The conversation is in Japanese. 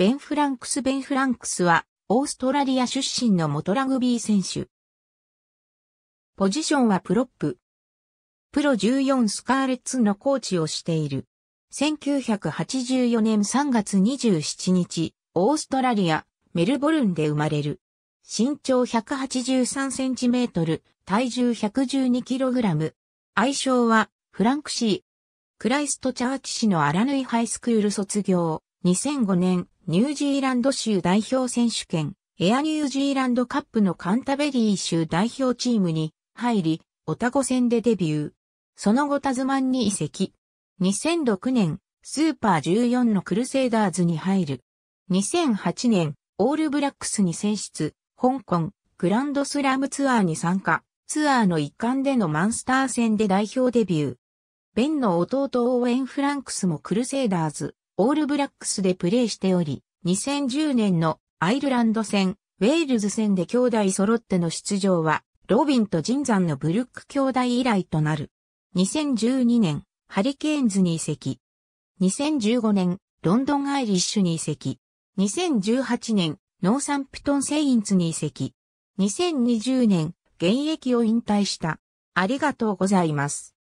ベン・フランクス・ベン・フランクスは、オーストラリア出身の元ラグビー選手。ポジションはプロップ。プロ14スカーレッツのコーチをしている。1984年3月27日、オーストラリア、メルボルンで生まれる。身長183センチメートル、体重112キログラム。愛称は、フランクシー。クライストチャーチ市のアラヌイハイスクール卒業。2005年、ニュージーランド州代表選手権、エアニュージーランドカップのカンタベリー州代表チームに入り、オタゴ戦でデビュー。その後タズマンに移籍。2006年、スーパー14のクルセイダーズに入る。2008年、オールブラックスに選出、香港、グランドスラムツアーに参加、ツアーの一環でのマンスター戦で代表デビュー。ベンの弟オーエン・フランクスもクルセイダーズ、オールブラックスでプレーしており、2010年のアイルランド戦、ウェールズ戦で兄弟揃っての出場は、ロビンとジンザンのブルック兄弟以来となる。2012年、ハリケーンズに移籍。2015年、ロンドンアイリッシュに移籍。2018年、ノーサンプトンセインツに移籍。2020年、現役を引退した。ありがとうございます。